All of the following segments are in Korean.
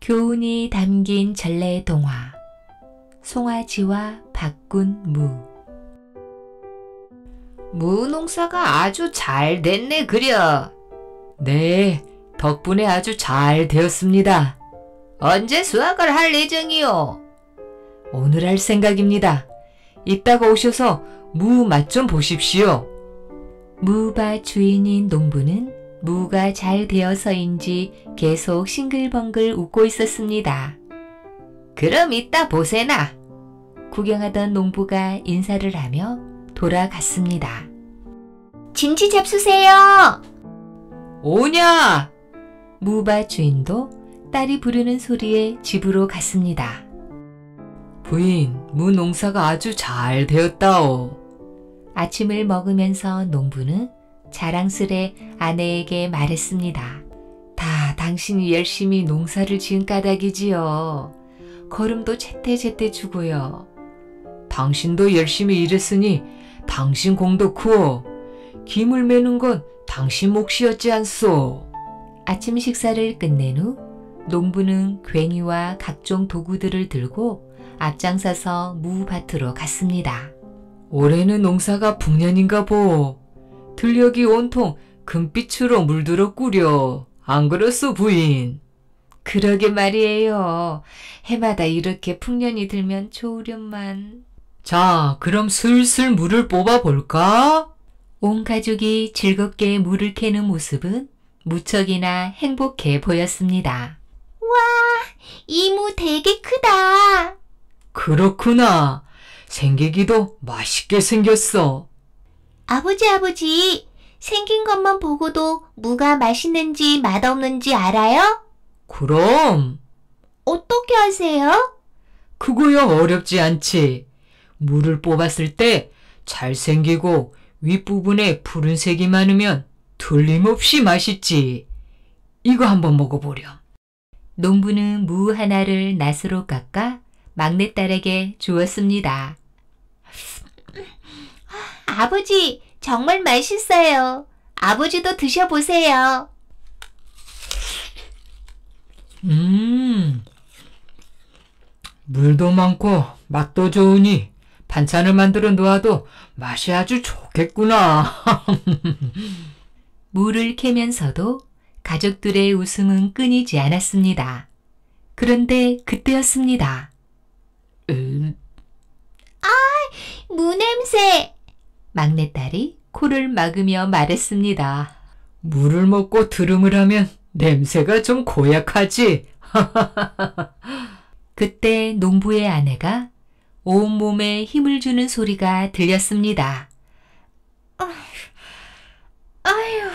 교훈이 담긴 전래 동화 송아지와 박군 무 무농사가 아주 잘 됐네 그려. 네, 덕분에 아주 잘 되었습니다. 언제 수확을 할 예정이요? 오늘 할 생각입니다. 이따가 오셔서 무 맛 좀 보십시오. 무바 주인인 농부는 무가 잘 되어서인지 계속 싱글벙글 웃고 있었습니다. 그럼 이따 보세나! 구경하던 농부가 인사를 하며 돌아갔습니다. 진지 잡수세요! 오냐! 무바 주인도 딸이 부르는 소리에 집으로 갔습니다. 부인, 무 농사가 아주 잘 되었다오. 아침을 먹으면서 농부는 자랑스레 아내에게 말했습니다. 다 당신이 열심히 농사를 지은 까닭이지요. 걸음도 제때제때 주고요. 당신도 열심히 일했으니 당신 공도 크오. 김을 매는 건 당신 몫이었지 않소. 아침 식사를 끝낸 후 농부는 괭이와 각종 도구들을 들고 앞장서서 무밭으로 갔습니다. 올해는 농사가 풍년인가 보. 오 들녘이 온통 금빛으로 물들어 꾸려. 안 그랬어, 부인? 그러게 말이에요. 해마다 이렇게 풍년이 들면 좋으련만. 자, 그럼 슬슬 물을 뽑아볼까? 온 가족이 즐겁게 물을 캐는 모습은 무척이나 행복해 보였습니다. 와, 이 무 되게 크다. 그렇구나. 생기기도 맛있게 생겼어. 아버지, 아버지, 생긴 것만 보고도 무가 맛있는지 맛없는지 알아요? 그럼. 어떻게 하세요 그거야 어렵지 않지. 물을 뽑았을 때 잘생기고 윗부분에 푸른색이 많으면 틀림없이 맛있지. 이거 한번 먹어보렴. 농부는 무 하나를 낫으로 깎아 막내딸에게 주었습니다. 아버지, 정말 맛있어요. 아버지도 드셔보세요. 음, 물도 많고 맛도 좋으니 반찬을 만들어 놓아도 맛이 아주 좋겠구나. 물을 캐면서도 가족들의 웃음은 끊이지 않았습니다. 그런데 그때였습니다. 음. 아, 무냄새! 막내딸이 코를 막으며 말했습니다. 물을 먹고 드름을 하면 냄새가 좀 고약하지. 그때 농부의 아내가 온몸에 힘을 주는 소리가 들렸습니다. 아, 아휴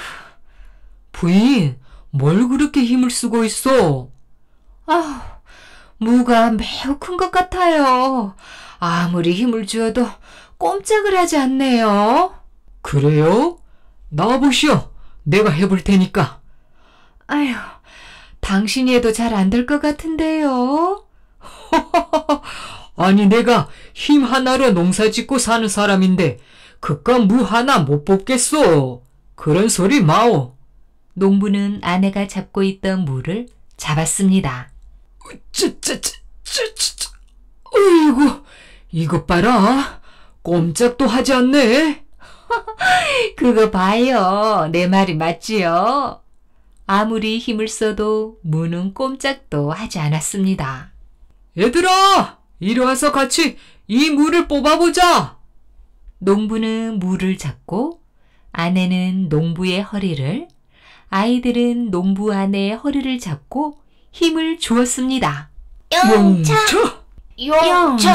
부인, 뭘 그렇게 힘을 쓰고 있어? 아, 휴 무가 매우 큰 것 같아요. 아무리 힘을 주어도 꼼짝을 하지 않네요. 그래요? 나와보시오. 내가 해볼 테니까. 아휴, 당신이 해도 잘 안 될 것 같은데요. 아니, 내가 힘 하나로 농사 짓고 사는 사람인데, 그깟 무 하나 못 뽑겠소. 그런 소리 마오. 농부는 아내가 잡고 있던 무를 잡았습니다. 쯔쯔쯔쯔쯔. 어이구, 이것 봐라. 꼼짝도 하지 않네. 그거 봐요. 내 말이 맞지요? 아무리 힘을 써도 무는 꼼짝도 하지 않았습니다. 얘들아! 이리 와서 같이 이 물을 뽑아보자! 농부는 물을 잡고 아내는 농부의 허리를, 아이들은 농부 아내의 허리를 잡고 힘을 주었습니다. 용차! 용차! 용차!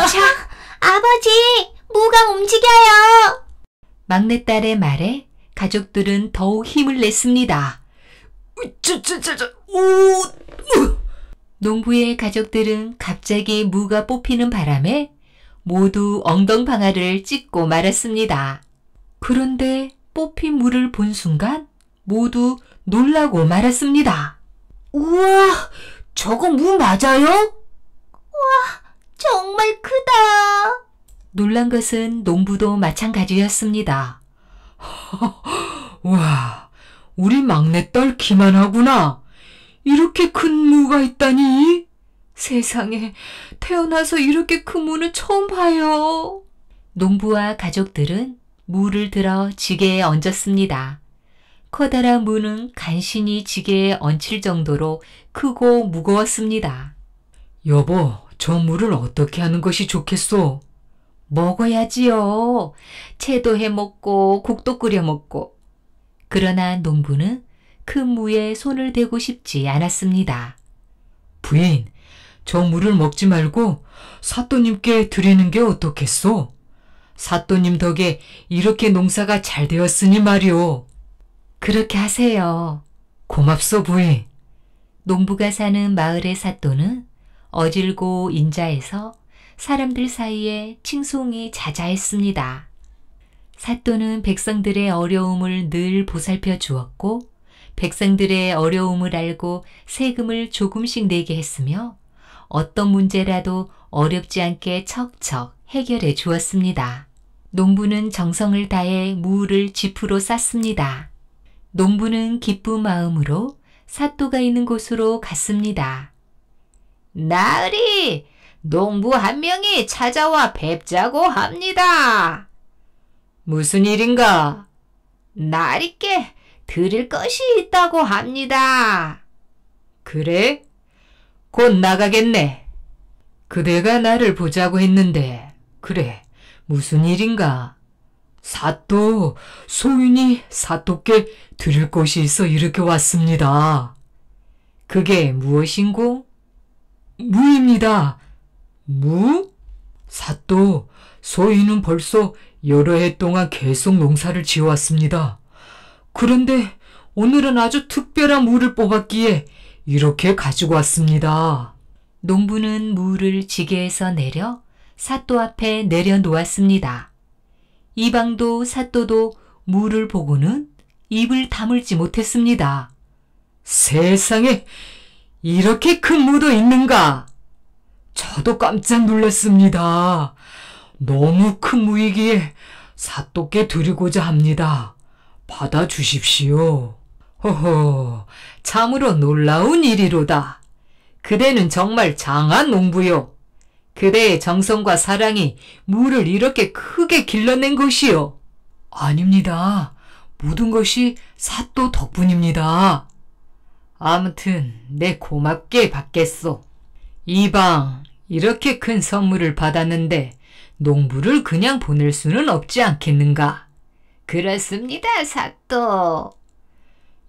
아버지! 뭐가 움직여요! 막내딸의 말에 가족들은 더욱 힘을 냈습니다. 어, 어. 농부의 가족들은 갑자기 무가 뽑히는 바람에 모두 엉덩방아를 찢고 말았습니다. 그런데 뽑힌 무를 본 순간 모두 놀라고 말았습니다. 우와, 저거 무 맞아요? 우와, 정말 크다. 놀란 것은 농부도 마찬가지였습니다. 와, 우리 막내딸 기만하구나. 이렇게 큰 무가 있다니. 세상에, 태어나서 이렇게 큰 무는 처음 봐요. 농부와 가족들은 무를 들어 지게에 얹었습니다. 커다란 무는 간신히 지게에 얹힐 정도로 크고 무거웠습니다. 여보, 저 무를 어떻게 하는 것이 좋겠소? 먹어야지요. 채도 해 먹고 국도 끓여 먹고. 그러나 농부는 그 무에 손을 대고 싶지 않았습니다. 부인, 저 물을 먹지 말고 사또님께 드리는 게 어떻겠소? 사또님 덕에 이렇게 농사가 잘 되었으니 말이오. 그렇게 하세요. 고맙소 부인. 농부가 사는 마을의 사또는 어질고 인자해서 사람들 사이에 칭송이 자자했습니다. 사또는 백성들의 어려움을 늘 보살펴 주었고 백성들의 어려움을 알고 세금을 조금씩 내게 했으며 어떤 문제라도 어렵지 않게 척척 해결해 주었습니다. 농부는 정성을 다해 무를 지푸로 쌌습니다. 농부는 기쁜 마음으로 사또가 있는 곳으로 갔습니다. 나으리! 농부 한 명이 찾아와 뵙자고 합니다. 무슨 일인가? 나리께 드릴 것이 있다고 합니다. 그래? 곧 나가겠네. 그대가 나를 보자고 했는데, 그래, 무슨 일인가? 사또, 소윤이 사또께 드릴 것이 있어 이렇게 왔습니다. 그게 무엇인고? 무입니다. 무? 사또, 소인은 벌써 여러 해 동안 계속 농사를 지어왔습니다. 그런데 오늘은 아주 특별한 무를 뽑았기에 이렇게 가지고 왔습니다. 농부는 무를 지게에서 내려 사또 앞에 내려놓았습니다. 이방도 사또도 무를 보고는 입을 다물지 못했습니다. 세상에 이렇게 큰 무도 있는가? 저도 깜짝 놀랐습니다. 너무 큰 무이기에 사또께 드리고자 합니다. 받아주십시오. 허허, 참으로 놀라운 일이로다. 그대는 정말 장한 농부요. 그대의 정성과 사랑이 물을 이렇게 크게 길러낸 것이요. 아닙니다. 모든 것이 사또 덕분입니다. 아무튼 내 고맙게 받겠소. 이방 이렇게 큰 선물을 받았는데 농부를 그냥 보낼 수는 없지 않겠는가? 그렇습니다, 사또.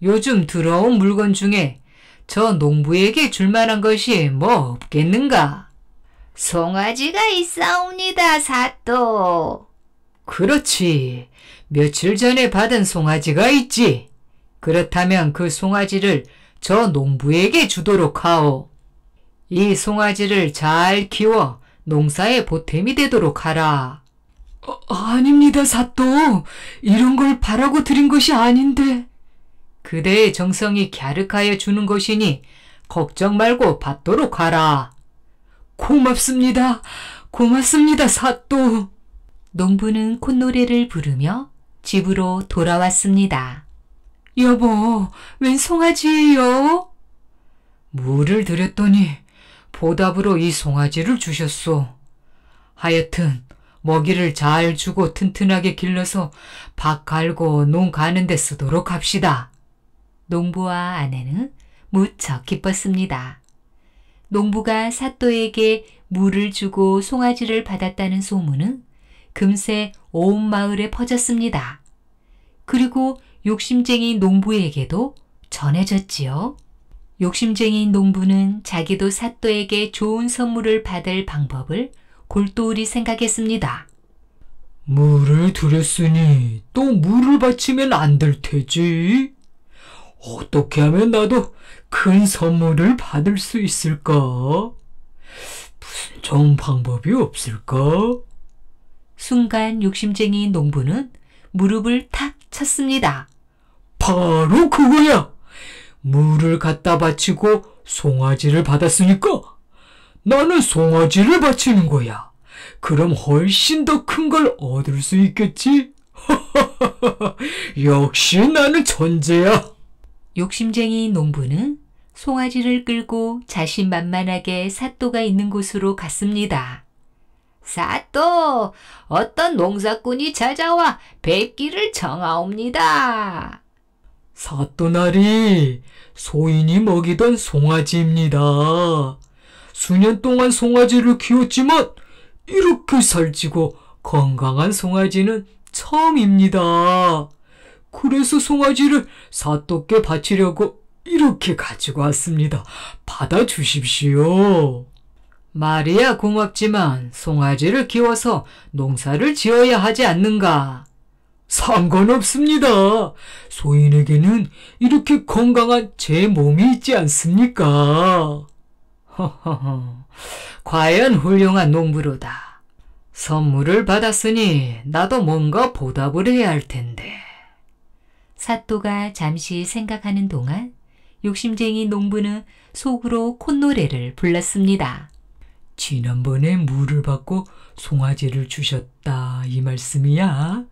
요즘 들어온 물건 중에 저 농부에게 줄만한 것이 뭐 없겠는가? 송아지가 있사옵니다, 사또. 그렇지. 며칠 전에 받은 송아지가 있지. 그렇다면 그 송아지를 저 농부에게 주도록 하오. 이 송아지를 잘 키워 농사에 보탬이 되도록 하라. 어, 아닙니다, 사또. 이런 걸 바라고 드린 것이 아닌데. 그대의 정성이 갸륵하여 주는 것이니 걱정 말고 받도록 하라. 고맙습니다. 고맙습니다, 사또. 농부는 콧노래를 부르며 집으로 돌아왔습니다. 여보, 웬 송아지예요? 물을 들였더니 보답으로 이 송아지를 주셨소. 하여튼 먹이를 잘 주고 튼튼하게 길러서 밭 갈고 농 가는 데 쓰도록 합시다. 농부와 아내는 무척 기뻤습니다. 농부가 사또에게 물을 주고 송아지를 받았다는 소문은 금세 온 마을에 퍼졌습니다. 그리고 욕심쟁이 농부에게도 전해졌지요. 욕심쟁이인 농부는 자기도 사또에게 좋은 선물을 받을 방법을 골똘히 생각했습니다. 물을 드렸으니또 물을 바치면 안 될 테지. 어떻게 하면 나도 큰 선물을 받을 수 있을까? 무슨 좋은 방법이 없을까? 순간 욕심쟁이 농부는 무릎을 탁 쳤습니다. 바로 그거야! 물을 갖다 바치고 송아지를 받았으니까 나는 송아지를 바치는 거야. 그럼 훨씬 더 큰 걸 얻을 수 있겠지? 역시 나는 천재야. 욕심쟁이 농부는 송아지를 끌고 자신만만하게 사또가 있는 곳으로 갔습니다. 사또, 어떤 농사꾼이 찾아와 뵙기를 정하옵니다. 사또나리, 소인이 먹이던 송아지입니다. 수년 동안 송아지를 키웠지만 이렇게 살찌고 건강한 송아지는 처음입니다. 그래서 송아지를 사또께 바치려고 이렇게 가지고 왔습니다. 받아주십시오. 말이야 고맙지만 송아지를 키워서 농사를 지어야 하지 않는가? 상관없습니다. 소인에게는 이렇게 건강한 제 몸이 있지 않습니까? 허허허. 과연 훌륭한 농부로다. 선물을 받았으니 나도 뭔가 보답을 해야 할 텐데. 사또가 잠시 생각하는 동안 욕심쟁이 농부는 속으로 콧노래를 불렀습니다. 지난번에 물을 받고 송아지를 주셨다 이 말씀이야.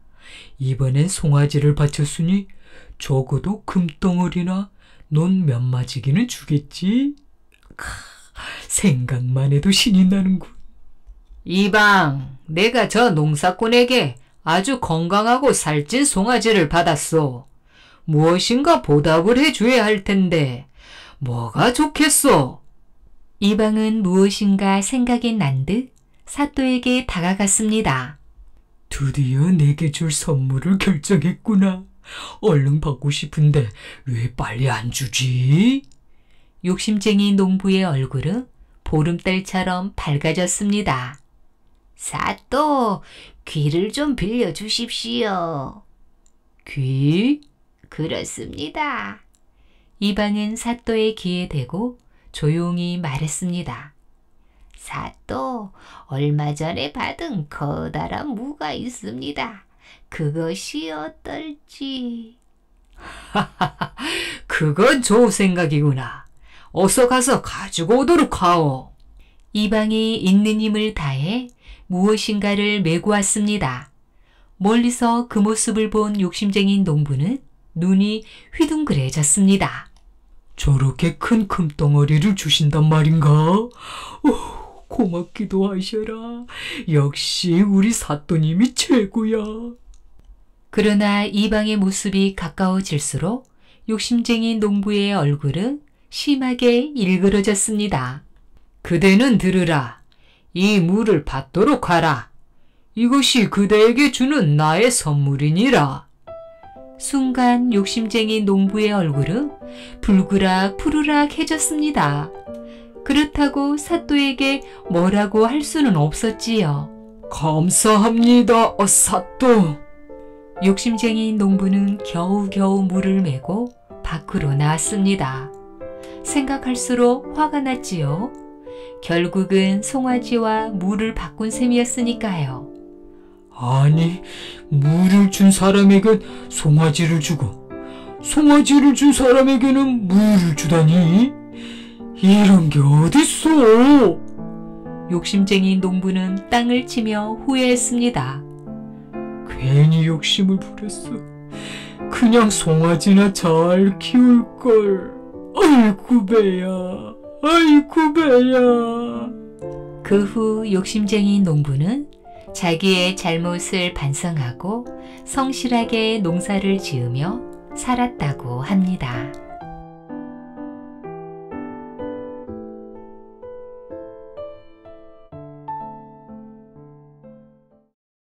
이번엔 송아지를 바쳤으니 적어도 금덩어리나 논몇 마지기는 주겠지. 크, 생각만 해도 신이 나는군. 이방, 내가 저 농사꾼에게 아주 건강하고 살찐 송아지를 받았소. 무엇인가 보답을 해줘야 할 텐데 뭐가 좋겠소? 이방은 무엇인가 생각이 난 듯 사또에게 다가갔습니다. 드디어 내게 줄 선물을 결정했구나. 얼른 받고 싶은데 왜 빨리 안 주지? 욕심쟁이 농부의 얼굴은 보름달처럼 밝아졌습니다. 사또, 귀를 좀 빌려 주십시오. 귀? 그렇습니다. 이방은 사또의 귀에 대고 조용히 말했습니다. 사또, 얼마 전에 받은 커다란 무가 있습니다. 그것이 어떨지. 그건 좋은 생각이구나. 어서 가서 가지고 오도록 하오. 이방이 있는 힘을 다해 무엇인가를 메고 왔습니다. 멀리서 그 모습을 본 욕심쟁이 농부는 눈이 휘둥그레졌습니다. 저렇게 큰 금덩어리를 주신단 말인가? 오. 고맙기도 하셔라. 역시 우리 사또님이 최고야. 그러나 이방의 모습이 가까워질수록 욕심쟁이 농부의 얼굴은 심하게 일그러졌습니다. 그대는 들으라. 이 물을 받도록 하라. 이것이 그대에게 주는 나의 선물이니라. 순간 욕심쟁이 농부의 얼굴은 불그락 푸르락 해졌습니다. 그렇다고 사또에게 뭐라고 할 수는 없었지요. 감사합니다, 사또. 욕심쟁이 농부는 겨우겨우 물을 메고 밖으로 나왔습니다. 생각할수록 화가 났지요. 결국은 송아지와 물을 바꾼 셈이었으니까요. 아니, 물을 준 사람에겐 송아지를 주고, 송아지를 준 사람에게는 물을 주다니? 이런 게 어딨어! 욕심쟁이 농부는 땅을 치며 후회했습니다. 괜히 욕심을 부렸어. 그냥 송아지나 잘 키울걸. 아이고 배야. 아이고 배야. 그 후 욕심쟁이 농부는 자기의 잘못을 반성하고 성실하게 농사를 지으며 살았다고 합니다.